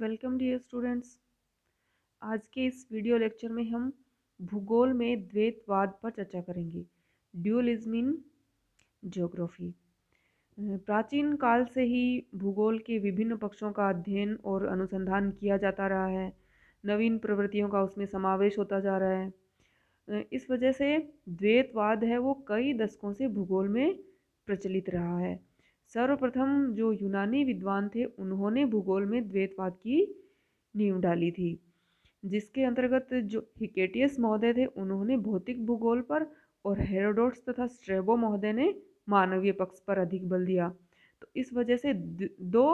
welcome dear students आज के इस वीडियो लेक्चर में हम भूगोल में द्वैतवाद पर चर्चा करेंगे ड्यूलिज्म इन ज्योग्राफी प्राचीन काल से ही भूगोल के विभिन्न पक्षों का अध्ययन और अनुसंधान किया जाता रहा है नवीन प्रवृत्तियों का उसमें समावेश होता जा रहा है इस वजह से द्वैतवाद है वो कई दशकों से भूगोल में प्रचलित रहा है सर्वप्रथम जो यूनानी विद्वान थे उन्होंने भूगोल में द्वैतवाद की नींव डाली थी जिसके अंतर्गत जो हिकेटियस महोदय थे उन्होंने भौतिक भूगोल पर और हेरोडोट्स तथा स्ट्रेबो महोदय ने मानवीय पक्ष पर अधिक बल दिया तो इस वजह से दो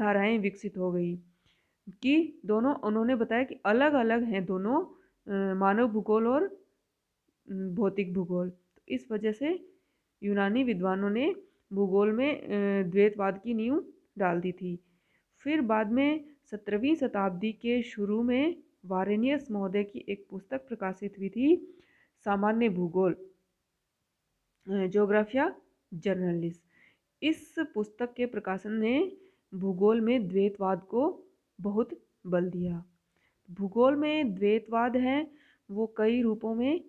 धाराएं विकसित हो गई कि दोनों उन्होंने बताया कि अलग अलग हैं दोनों मानव भूगोल और भौतिक भूगोल तो इस वजह से यूनानी विद्वानों ने भूगोल में द्वैतवाद की नींव डाल दी थी फिर बाद में सत्रहवीं शताब्दी के शुरू में वारेनियस महोदय की एक पुस्तक प्रकाशित हुई थी सामान्य भूगोल जोग्राफिया जर्नलिस्ट इस पुस्तक के प्रकाशन ने भूगोल में द्वैतवाद को बहुत बल दिया भूगोल में द्वैतवाद है वो कई रूपों में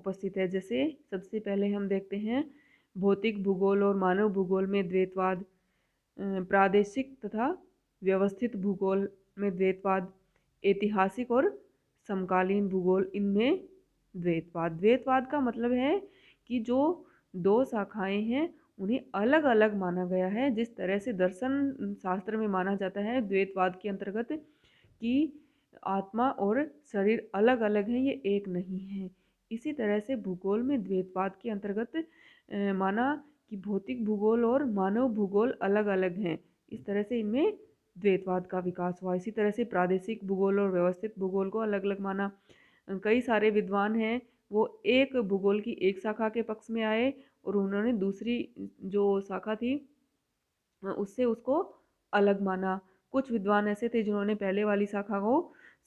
उपस्थित है जैसे सबसे पहले हम देखते हैं भौतिक भूगोल और मानव भूगोल में द्वैतवाद प्रादेशिक तथा व्यवस्थित भूगोल में द्वैतवाद ऐतिहासिक और समकालीन भूगोल इनमें द्वैतवाद द्वैतवाद का मतलब है कि जो दो शाखाएं हैं उन्हें अलग अलग माना गया है जिस तरह से दर्शन शास्त्र में माना जाता है द्वैतवाद के अंतर्गत कि आत्मा और शरीर अलग अलग हैं ये एक नहीं है इसी तरह से भूगोल में द्वैतवाद के अंतर्गत माना कि भौतिक भूगोल और मानव भूगोल अलग अलग हैं इस तरह से इनमें द्वैतवाद का विकास हुआ इसी तरह से प्रादेशिक भूगोल और व्यवस्थित भूगोल को अलग अलग माना कई सारे विद्वान हैं वो एक भूगोल की एक शाखा के पक्ष में आए और उन्होंने दूसरी जो शाखा थी उससे उसको अलग माना कुछ विद्वान ऐसे थे जिन्होंने पहले वाली शाखा को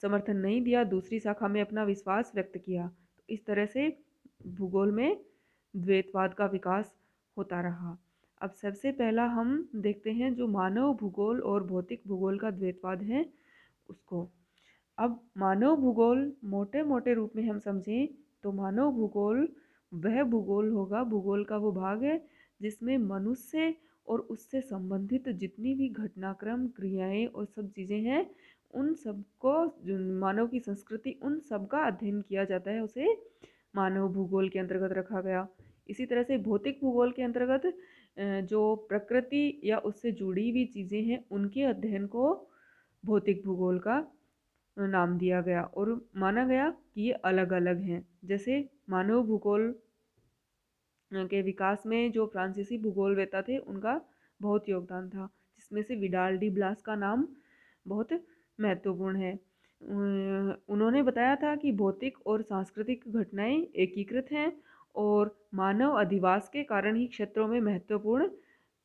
समर्थन नहीं दिया दूसरी शाखा में अपना विश्वास व्यक्त किया तो इस तरह से भूगोल में द्वैतवाद का विकास होता रहा अब सबसे पहला हम देखते हैं जो मानव भूगोल और भौतिक भूगोल का द्वैतवाद है उसको अब मानव भूगोल मोटे मोटे रूप में हम समझें तो मानव भूगोल वह भूगोल होगा भूगोल का वो भाग है जिसमें मनुष्य और उससे संबंधित जितनी भी घटनाक्रम क्रियाएं और सब चीज़ें हैं उन सबको मानव की संस्कृति उन सब का अध्ययन किया जाता है उसे मानव भूगोल के अंतर्गत रखा गया इसी तरह से भौतिक भूगोल के अंतर्गत जो प्रकृति या उससे जुड़ी हुई चीज़ें हैं उनके अध्ययन को भौतिक भूगोल का नाम दिया गया और माना गया कि ये अलग अलग हैं जैसे मानव भूगोल के विकास में जो फ्रांसीसी भूगोल वेता थे उनका बहुत योगदान था जिसमें से विडाल डी ब्लास का नाम बहुत महत्वपूर्ण है उन्होंने बताया था कि भौतिक और सांस्कृतिक घटनाएं एकीकृत हैं और मानव अधिवास के कारण ही क्षेत्रों में महत्वपूर्ण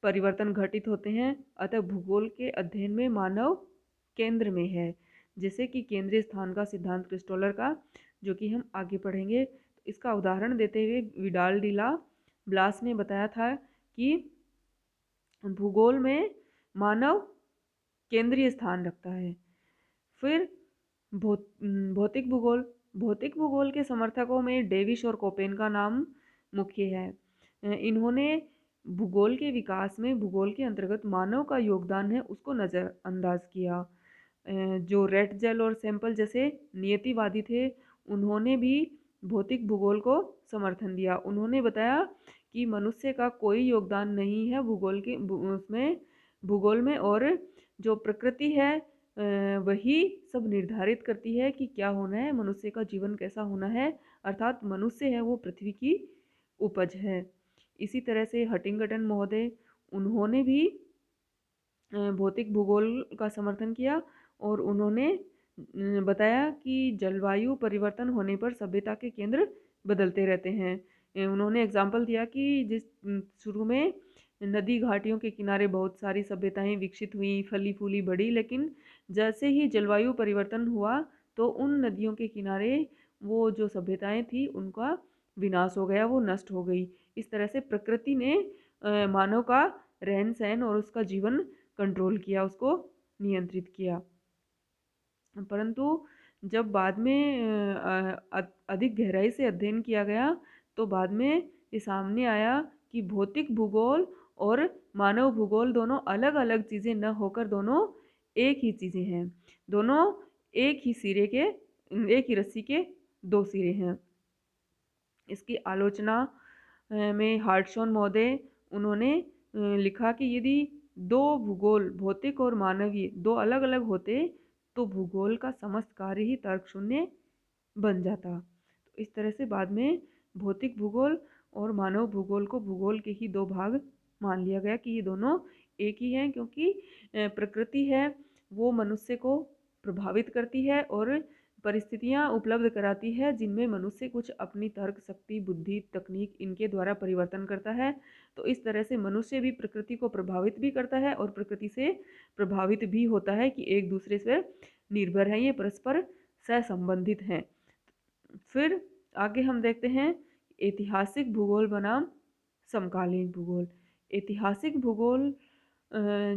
परिवर्तन घटित होते हैं अतः भूगोल के अध्ययन में मानव केंद्र में है जैसे कि केंद्रीय स्थान का सिद्धांत क्रिस्टोलर का जो कि हम आगे पढ़ेंगे इसका उदाहरण देते हुए विडाल डीला ब्लास ने बताया था कि भूगोल में मानव केंद्रीय स्थान रखता है फिर भौतिक भूगोल भौतिक भूगोल के समर्थकों में डेविश और कोपेन का नाम मुख्य है इन्होंने भूगोल के विकास में भूगोल के अंतर्गत मानव का योगदान है उसको नज़रअंदाज किया जो रेड जेल और सैंपल जैसे नियतिवादी थे उन्होंने भी भौतिक भूगोल को समर्थन दिया उन्होंने बताया कि मनुष्य का कोई योगदान नहीं है भूगोल के उसमें भूगोल में और जो प्रकृति है वही सब निर्धारित करती है कि क्या होना है मनुष्य का जीवन कैसा होना है अर्थात मनुष्य है वो पृथ्वी की उपज है इसी तरह से हटिंगटन महोदय उन्होंने भी भौतिक भूगोल का समर्थन किया और उन्होंने बताया कि जलवायु परिवर्तन होने पर सभ्यता के केंद्र बदलते रहते हैं उन्होंने एग्जाम्पल दिया कि जिस शुरू में नदी घाटियों के किनारे बहुत सारी सभ्यताएं विकसित हुई फली फूली बढ़ी लेकिन जैसे ही जलवायु परिवर्तन हुआ तो उन नदियों के किनारे वो जो सभ्यताएं थी उनका विनाश हो गया वो नष्ट हो गई इस तरह से प्रकृति ने मानव का रहन सहन और उसका जीवन कंट्रोल किया उसको नियंत्रित किया परंतु जब बाद में अधिक गहराई से अध्ययन किया गया तो बाद में ये सामने आया कि भौतिक भूगोल और मानव भूगोल दोनों अलग अलग चीज़ें न होकर दोनों एक ही चीज़ें हैं दोनों एक ही सिरे के एक ही रस्सी के दो सिरे हैं इसकी आलोचना में हार्टशॉन महोदय उन्होंने लिखा कि यदि दो भूगोल भौतिक और मानवीय दो अलग अलग होते तो भूगोल का समस्त कार्य ही तर्क शून्य बन जाता तो इस तरह से बाद में भौतिक भूगोल और मानव भूगोल को भूगोल के ही दो भाग मान लिया गया कि ये दोनों एक ही हैं क्योंकि प्रकृति है वो मनुष्य को प्रभावित करती है और परिस्थितियाँ उपलब्ध कराती है जिनमें मनुष्य कुछ अपनी तर्क शक्ति बुद्धि तकनीक इनके द्वारा परिवर्तन करता है तो इस तरह से मनुष्य भी प्रकृति को प्रभावित भी करता है और प्रकृति से प्रभावित भी होता है कि एक दूसरे से निर्भर है ये परस्पर सहसंबंधित हैं फिर आगे हम देखते हैं ऐतिहासिक भूगोल बनाम समकालीन भूगोल ऐतिहासिक भूगोल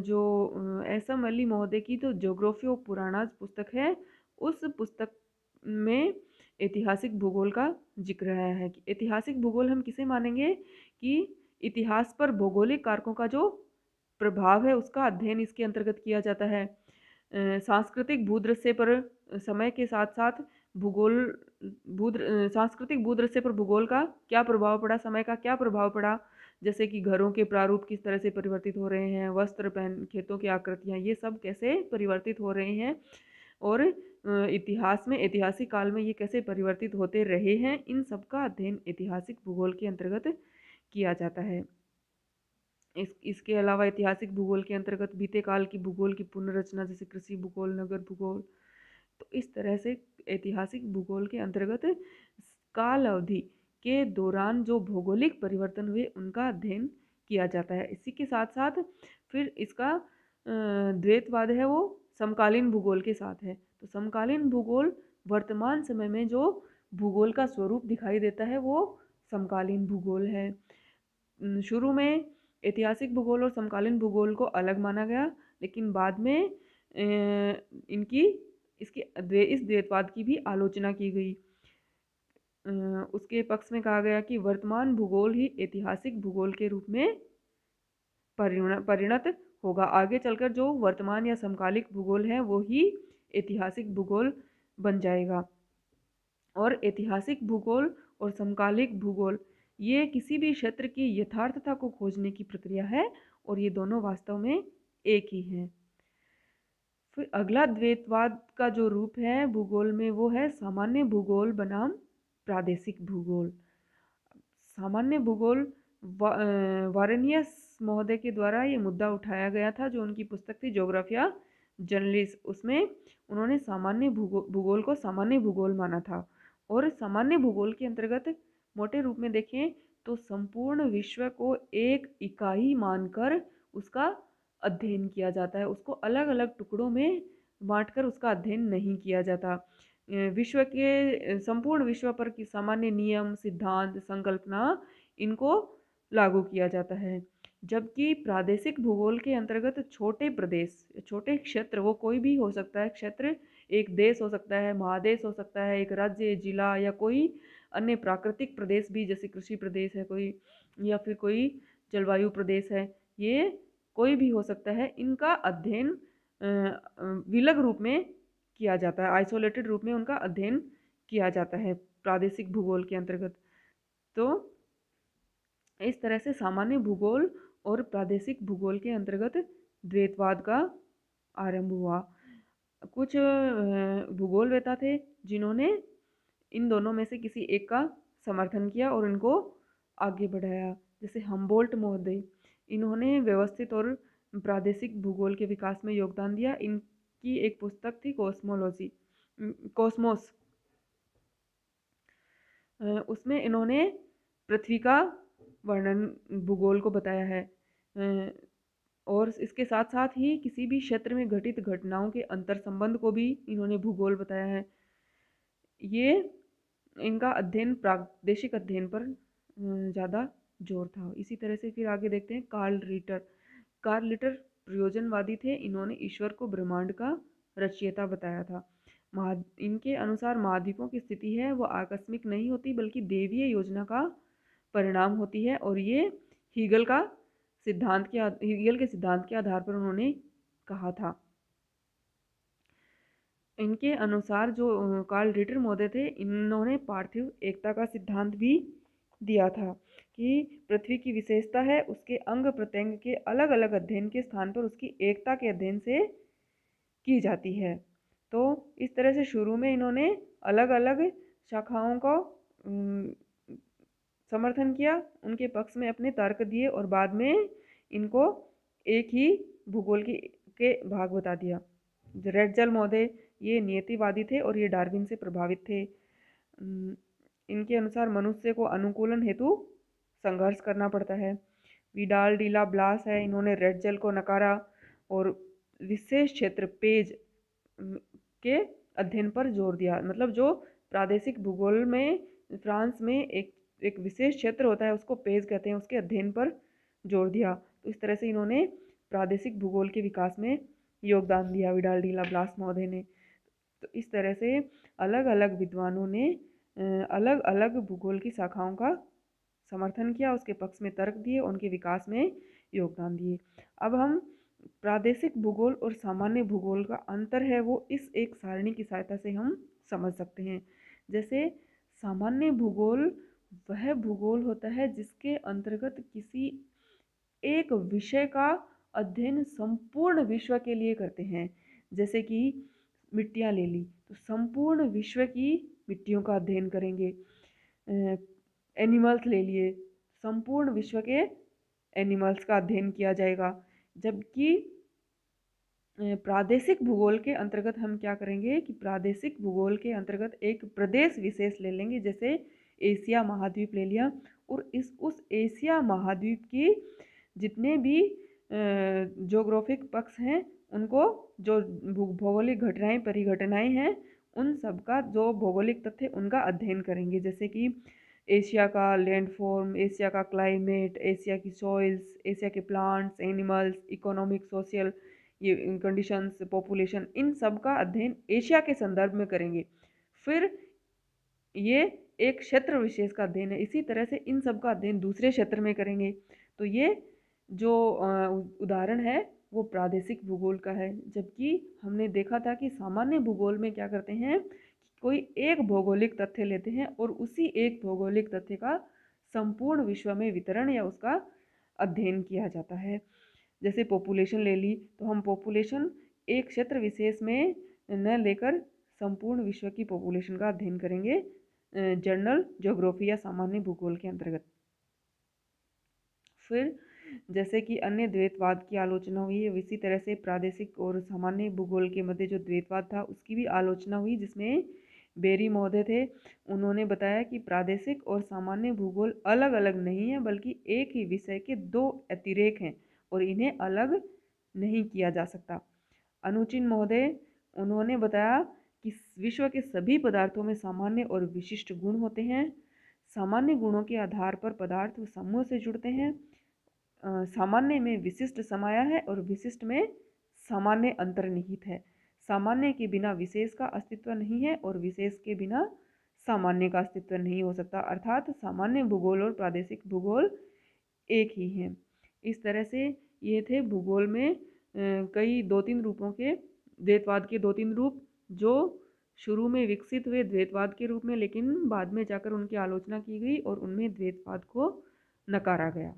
जो एम अली महोदय की तो जोग्राफी ऑफ पुराना पुस्तक है उस पुस्तक में ऐतिहासिक भूगोल का जिक्र आया है कि ऐतिहासिक भूगोल हम किसे मानेंगे कि इतिहास पर भौगोलिक कारकों का जो प्रभाव है उसका अध्ययन इसके अंतर्गत किया जाता है सांस्कृतिक भूदृश्य पर समय के साथ साथ भूगोल भूद्र सांस्कृतिक भूदृश्य पर भूगोल का क्या प्रभाव पड़ा समय का क्या प्रभाव पड़ा जैसे कि घरों के प्रारूप किस तरह से परिवर्तित हो रहे हैं वस्त्र पहन खेतों की आकृतियाँ ये सब कैसे परिवर्तित हो रहे हैं और इतिहास में ऐतिहासिक काल में ये कैसे परिवर्तित होते रहे हैं इन सब का अध्ययन ऐतिहासिक भूगोल के अंतर्गत किया जाता है इस इसके अलावा ऐतिहासिक भूगोल के अंतर्गत बीते काल की भूगोल की पुनर्रचना जैसे कृषि भूगोल नगर भूगोल तो इस तरह से ऐतिहासिक भूगोल के अंतर्गत काल अवधि के दौरान जो भौगोलिक परिवर्तन हुए उनका अध्ययन किया जाता है इसी के साथ साथ फिर इसका द्वैतवाद है वो समकालीन भूगोल के साथ है तो समकालीन भूगोल वर्तमान समय में जो भूगोल का स्वरूप दिखाई देता है वो समकालीन भूगोल है शुरू में ऐतिहासिक भूगोल और समकालीन भूगोल को अलग माना गया लेकिन बाद में इनकी इसके इस द्वैतवाद की भी आलोचना की गई उसके पक्ष में कहा गया कि वर्तमान भूगोल ही ऐतिहासिक भूगोल के रूप में परिणत होगा आगे चलकर जो वर्तमान या समकालिक भूगोल है वो ही ऐतिहासिक भूगोल बन जाएगा और ऐतिहासिक भूगोल और समकालिक भूगोल ये किसी भी क्षेत्र की यथार्थता को खोजने की प्रक्रिया है और ये दोनों वास्तव में एक ही हैं फिर अगला द्वैतवाद का जो रूप है भूगोल में वो है सामान्य भूगोल बनाम प्रादेशिक भूगोल सामान्य भूगोल वारेनियस महोदय के द्वारा ये मुद्दा उठाया गया था जो उनकी पुस्तक थी जोग्राफिया जर्नलिस्ट उसमें उन्होंने सामान्य भूगोल भूगोल को सामान्य भूगोल माना था और सामान्य भूगोल के अंतर्गत मोटे रूप में देखें तो संपूर्ण विश्व को एक इकाई मानकर उसका अध्ययन किया जाता है उसको अलग अलग टुकड़ों में बांटकर उसका अध्ययन नहीं किया जाता विश्व के संपूर्ण विश्व पर की सामान्य नियम सिद्धांत संकल्पना इनको लागू किया जाता है जबकि प्रादेशिक भूगोल के अंतर्गत छोटे प्रदेश छोटे क्षेत्र वो कोई भी हो सकता है क्षेत्र एक देश हो सकता है महादेश हो सकता है एक राज्य जिला या कोई अन्य प्राकृतिक प्रदेश भी जैसे कृषि प्रदेश है कोई या फिर कोई जलवायु प्रदेश है ये कोई भी हो सकता है इनका अध्ययन विलग रूप में किया जाता है आइसोलेटेड रूप में उनका अध्ययन किया जाता है प्रादेशिक भूगोल के अंतर्गत तो इस तरह से सामान्य भूगोल और प्रादेशिक भूगोल के अंतर्गत द्वैतवाद का आरंभ हुआ कुछ वेता थे जिन्होंने इन दोनों में से किसी एक का समर्थन किया और इनको आगे बढ़ाया जैसे हम्बोल्ट महोदय इन्होंने व्यवस्थित और प्रादेशिक भूगोल के विकास में योगदान दिया इन की एक पुस्तक थी कॉस्मोलॉजी कॉस्मोस उसमें इन्होंने पृथ्वी का वर्णन भूगोल को बताया है और इसके साथ साथ ही किसी भी क्षेत्र में घटित घटनाओं के अंतर संबंध को भी इन्होंने भूगोल बताया है ये इनका अध्ययन प्रादेशिक अध्ययन पर ज़्यादा जोर था इसी तरह से फिर आगे देखते हैं कार्ल रिटर कार्ल रिटर प्रयोजनवादी थे इन्होंने ईश्वर को ब्रह्मांड का रचयिता बताया था महा इनके अनुसार महाद्वीपों की स्थिति है वो आकस्मिक नहीं होती बल्कि देवीय योजना का परिणाम होती है और ये हीगल का सिद्धांत के हीगल के सिद्धांत के आधार पर उन्होंने कहा था इनके अनुसार जो कार्ल रिटर मोदे थे इन्होंने पार्थिव एकता का सिद्धांत भी दिया था कि पृथ्वी की विशेषता है उसके अंग प्रत्यंग के अलग अलग अध्ययन के स्थान पर उसकी एकता के अध्ययन से की जाती है तो इस तरह से शुरू में इन्होंने अलग अलग शाखाओं का समर्थन किया उनके पक्ष में अपने तर्क दिए और बाद में इनको एक ही भूगोल की के भाग बता दिया रेड जल महोदय ये नियतिवादी थे और ये डार्विन से प्रभावित थे इनके अनुसार मनुष्य को अनुकूलन हेतु संघर्ष करना पड़ता है विडाल डीला ब्लास है इन्होंने रेड जेल को नकारा और विशेष क्षेत्र पेज के अध्ययन पर जोर दिया मतलब जो प्रादेशिक भूगोल में फ्रांस में एक एक विशेष क्षेत्र होता है उसको पेज कहते हैं उसके अध्ययन पर जोर दिया तो इस तरह से इन्होंने प्रादेशिक भूगोल के विकास में योगदान दिया विडाल डीला ब्लास महोदय ने तो इस तरह से अलग अलग विद्वानों ने अलग अलग भूगोल की शाखाओं का समर्थन किया उसके पक्ष में तर्क दिए उनके विकास में योगदान दिए अब हम प्रादेशिक भूगोल और सामान्य भूगोल का अंतर है वो इस एक सारणी की सहायता से हम समझ सकते हैं जैसे सामान्य भूगोल वह भूगोल होता है जिसके अंतर्गत किसी एक विषय का अध्ययन संपूर्ण विश्व के लिए करते हैं जैसे कि मिट्टियाँ ले ली तो संपूर्ण विश्व की मिट्टियों का अध्ययन करेंगे एनिमल्स ले लिए संपूर्ण विश्व के एनिमल्स का अध्ययन किया जाएगा जबकि प्रादेशिक भूगोल के अंतर्गत हम क्या करेंगे कि प्रादेशिक भूगोल के अंतर्गत एक प्रदेश विशेष ले लेंगे जैसे एशिया महाद्वीप ले लिया और इस उस एशिया महाद्वीप की जितने भी जोग्राफिक पक्ष हैं उनको जो भौगोलिक घटनाएं परिघटनाएं हैं उन सब का जो भौगोलिक तथ्य उनका अध्ययन करेंगे जैसे कि एशिया का लैंडफॉर्म एशिया का क्लाइमेट एशिया की सॉइल्स एशिया के प्लांट्स एनिमल्स इकोनॉमिक सोशल ये कंडीशंस पॉपुलेशन इन सब का अध्ययन एशिया के संदर्भ में करेंगे फिर ये एक क्षेत्र विशेष का अध्ययन है इसी तरह से इन सब का अध्ययन दूसरे क्षेत्र में करेंगे तो ये जो उदाहरण है वो प्रादेशिक भूगोल का है जबकि हमने देखा था कि सामान्य भूगोल में क्या करते हैं कोई एक भौगोलिक तथ्य लेते हैं और उसी एक भौगोलिक तथ्य का संपूर्ण विश्व में वितरण या उसका अध्ययन किया जाता है जैसे पॉपुलेशन ले ली तो हम पॉपुलेशन एक क्षेत्र विशेष में न लेकर संपूर्ण विश्व की पॉपुलेशन का अध्ययन करेंगे जर्नल ज्योग्राफी या सामान्य भूगोल के अंतर्गत फिर जैसे कि अन्य द्वैतवाद की आलोचना हुई है इसी तरह से प्रादेशिक और सामान्य भूगोल के मध्य जो द्वैतवाद था उसकी भी आलोचना हुई जिसमें बेरी महोदय थे उन्होंने बताया कि प्रादेशिक और सामान्य भूगोल अलग अलग नहीं है बल्कि एक ही विषय के दो अतिरेक हैं और इन्हें अलग नहीं किया जा सकता अनुचिन महोदय उन्होंने बताया कि विश्व के सभी पदार्थों में सामान्य और विशिष्ट गुण होते हैं सामान्य गुणों के आधार पर पदार्थ समूह से जुड़ते हैं सामान्य में विशिष्ट समाया है और विशिष्ट में सामान्य अंतर्निहित है सामान्य के बिना विशेष का अस्तित्व नहीं है और विशेष के बिना सामान्य का अस्तित्व नहीं हो सकता अर्थात सामान्य भूगोल और प्रादेशिक भूगोल एक ही हैं इस तरह से ये थे भूगोल में कई दो तीन रूपों के द्वैतवाद के दो तीन रूप जो शुरू में विकसित हुए द्वैतवाद के रूप में लेकिन बाद में जाकर उनकी आलोचना की गई और उनमें द्वैतवाद को नकारा गया